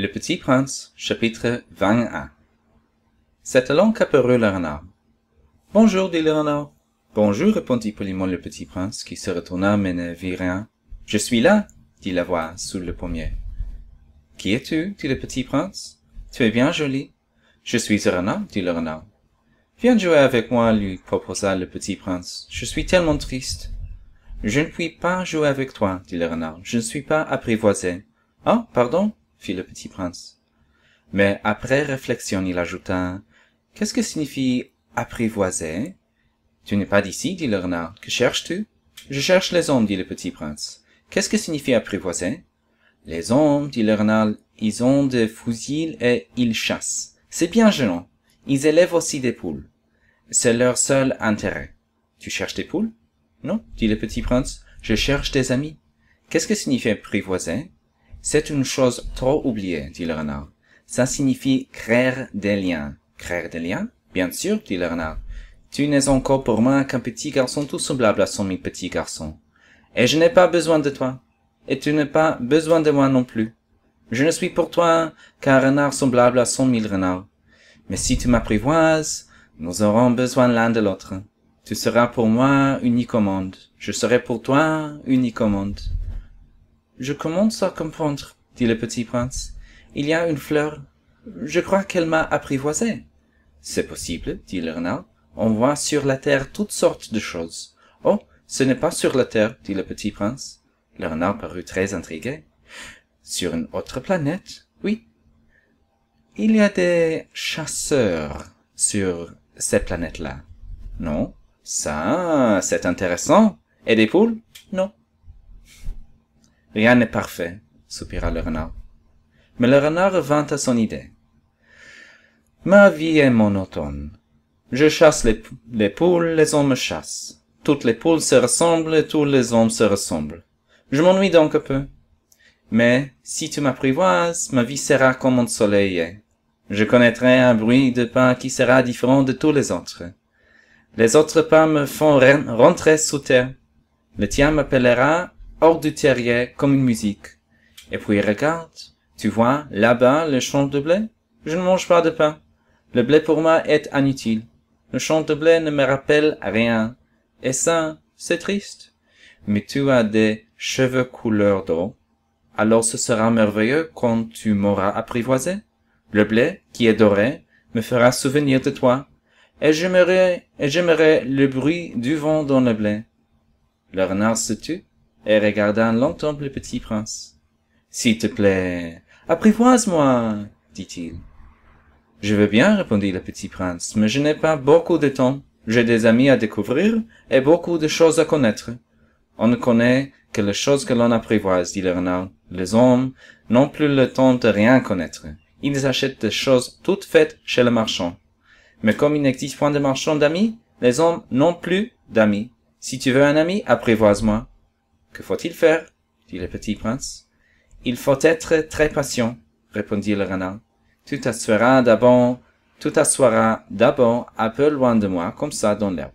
Le Petit Prince, chapitre 21 C'est alors qu'apparut le renard. Bonjour, dit le renard. Bonjour, répondit poliment le petit prince, qui se retourna mais ne vit rien. Je suis là, dit la voix sous le pommier. Qui es-tu, dit le petit prince. Tu es bien joli. Je suis un renard, dit le renard. Viens jouer avec moi, lui proposa le petit prince. Je suis tellement triste. Je ne puis pas jouer avec toi, dit le renard. Je ne suis pas apprivoisé. Ah, pardon, fit le petit prince mais après réflexion il ajouta qu'est-ce que signifie apprivoiser tu n'es pas d'ici dit le renard que cherches-tu je cherche les hommes dit le petit prince qu'est-ce que signifie apprivoiser les hommes dit le renard ils ont des fusils et ils chassent c'est bien gênant ils élèvent aussi des poules c'est leur seul intérêt tu cherches des poules non dit le petit prince je cherche des amis qu'est-ce que signifie apprivoiser c'est une chose trop oubliée, dit le renard. Ça signifie créer des liens. Créer des liens? Bien sûr, dit le renard. Tu n'es encore pour moi qu'un petit garçon tout semblable à son mille petits garçons. Et je n'ai pas besoin de toi. Et tu n'as pas besoin de moi non plus. Je ne suis pour toi qu'un renard semblable à son mille renards. Mais si tu m'apprivoises, nous aurons besoin l'un de l'autre. Tu seras pour moi une icommande. Je serai pour toi une icommande je commence à comprendre, dit le petit prince. Il y a une fleur, je crois qu'elle m'a apprivoisé. C'est possible, dit le renard. On voit sur la terre toutes sortes de choses. Oh, ce n'est pas sur la terre, dit le petit prince. Le renard parut très intrigué. Sur une autre planète, oui. Il y a des chasseurs sur cette planète-là. Non. Ça, c'est intéressant. Et des poules? Non rien n'est parfait soupira le renard mais le renard revint à son idée ma vie est monotone je chasse les poules les hommes me chassent toutes les poules se ressemblent et tous les hommes se ressemblent je m'ennuie donc un peu mais si tu m'apprivoises ma vie sera comme un soleil. je connaîtrai un bruit de pas qui sera différent de tous les autres les autres pas me font rentrer sous terre le tien m'appellera hors du terrier comme une musique. Et puis regarde, tu vois, là-bas, le champ de blé. Je ne mange pas de pain. Le blé pour moi est inutile. Le champ de blé ne me rappelle rien. Et ça, c'est triste. Mais tu as des cheveux couleur d'eau. Alors ce sera merveilleux quand tu m'auras apprivoisé. Le blé, qui est doré, me fera souvenir de toi. Et j'aimerais, et j'aimerais le bruit du vent dans le blé. Le renard se tue et regardant longtemps le petit prince. S'il te plaît, apprivoise-moi, dit-il. Je veux bien, répondit le petit prince, mais je n'ai pas beaucoup de temps. J'ai des amis à découvrir et beaucoup de choses à connaître. On ne connaît que les choses que l'on apprivoise, dit le renard. Les hommes n'ont plus le temps de rien connaître. Ils achètent des choses toutes faites chez le marchand. Mais comme il n'existe point de marchand d'amis, les hommes n'ont plus d'amis. Si tu veux un ami, apprivoise-moi. Que faut-il faire? dit le petit prince. Il faut être très patient, répondit le renard. Tu t'assoiras d'abord, tu t'assoiras d'abord un peu loin de moi, comme ça dans l'herbe.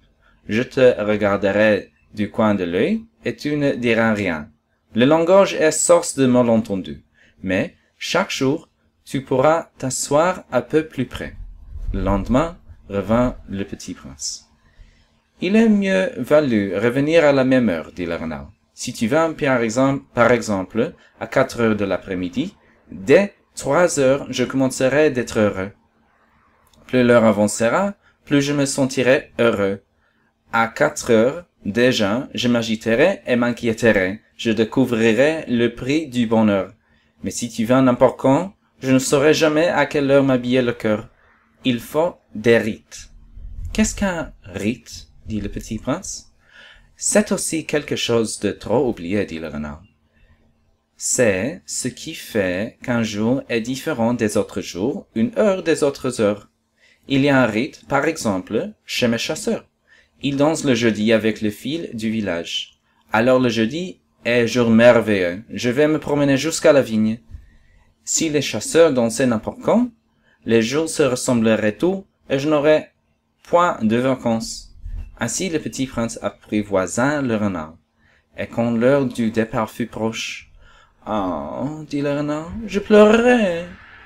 Je te regarderai du coin de l'œil et tu ne diras rien. Le langage est source de malentendus, mais chaque jour, tu pourras t'asseoir un peu plus près. Le lendemain, revint le petit prince. Il est mieux valu revenir à la même heure, dit le renard. Si tu vas, par exemple, à 4 heures de l'après-midi, dès 3 heures, je commencerai d'être heureux. Plus l'heure avancera, plus je me sentirai heureux. À 4 heures, déjà, je m'agiterai et m'inquiéterai. Je découvrirai le prix du bonheur. Mais si tu vas n'importe quand, je ne saurai jamais à quelle heure m'habiller le cœur. Il faut des rites. Qu'est-ce qu'un rite? dit le petit prince. C'est aussi quelque chose de trop oublié, dit le renard. C'est ce qui fait qu'un jour est différent des autres jours, une heure des autres heures. Il y a un rite, par exemple, chez mes chasseurs. Ils dansent le jeudi avec le fil du village. Alors le jeudi est jour merveilleux. Je vais me promener jusqu'à la vigne. Si les chasseurs dansaient n'importe quand, les jours se ressembleraient tous et je n'aurais point de vacances ainsi le petit prince apprivoisa le renard et quand l'heure du départ fut proche ah dit le renard je pleurerai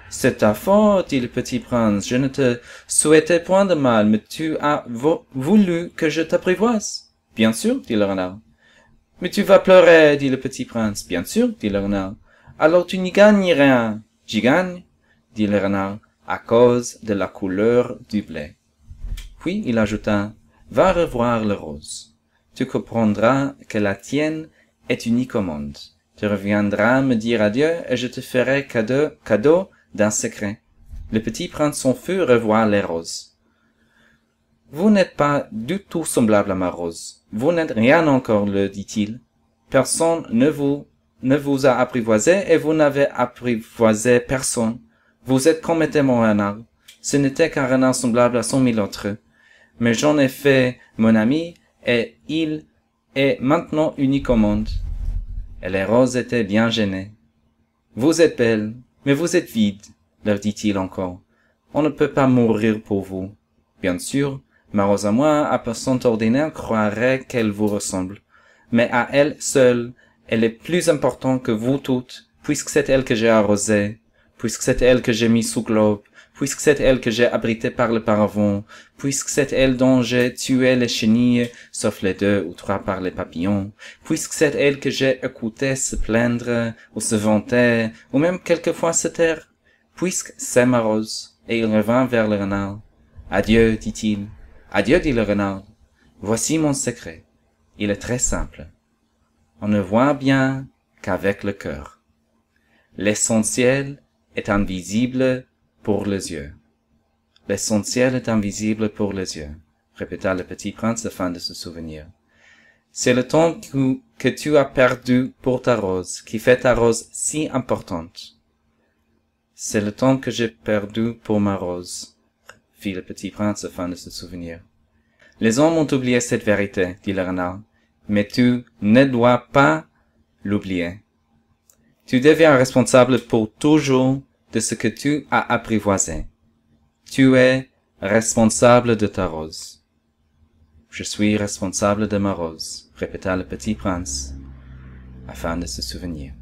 c'est ta faute dit le petit prince je ne te souhaitais point de mal mais tu as voulu que je t'apprivoise bien sûr dit le renard mais tu vas pleurer dit le petit prince bien sûr dit le renard alors tu n'y gagnes rien j'y gagne dit le renard à cause de la couleur du blé puis il ajouta va revoir le rose tu comprendras que la tienne est une monde. tu reviendras me dire adieu et je te ferai cadeau, cadeau d'un secret le petit prince son feu revoir les roses vous n'êtes pas du tout semblable à ma rose vous n'êtes rien encore le dit-il personne ne vous ne vous a apprivoisé et vous n'avez apprivoisé personne vous êtes complètement un renard. ce n'était qu'un renard semblable à cent mille autres mais j'en ai fait mon ami et il est maintenant unique au monde. Et les roses étaient bien gênées. Vous êtes belles, mais vous êtes vides, leur dit-il encore. On ne peut pas mourir pour vous. Bien sûr, ma rose à moi, à personne ordinaire, croirait qu'elle vous ressemble. Mais à elle seule, elle est plus importante que vous toutes, puisque c'est elle que j'ai arrosée, puisque c'est elle que j'ai mis sous globe, puisque c'est elle que j'ai abritée par le paravent, puisque c'est elle dont j'ai tué les chenilles, sauf les deux ou trois par les papillons, puisque c'est elle que j'ai écoutée se plaindre, ou se vanter, ou même quelquefois se taire, puisque c'est ma rose, et il revint vers le renard. Adieu, dit-il. Adieu, dit le renard. Voici mon secret. Il est très simple. On ne voit bien qu'avec le cœur. L'essentiel est invisible pour les yeux. L'essentiel est invisible pour les yeux, répéta le petit prince afin de se souvenir. C'est le temps que tu as perdu pour ta rose, qui fait ta rose si importante. C'est le temps que j'ai perdu pour ma rose, fit le petit prince afin de se souvenir. Les hommes ont oublié cette vérité, dit le renard, mais tu ne dois pas l'oublier. Tu deviens responsable pour toujours de ce que tu as apprivoisé. Tu es responsable de ta rose. Je suis responsable de ma rose, répéta le petit prince, afin de se souvenir.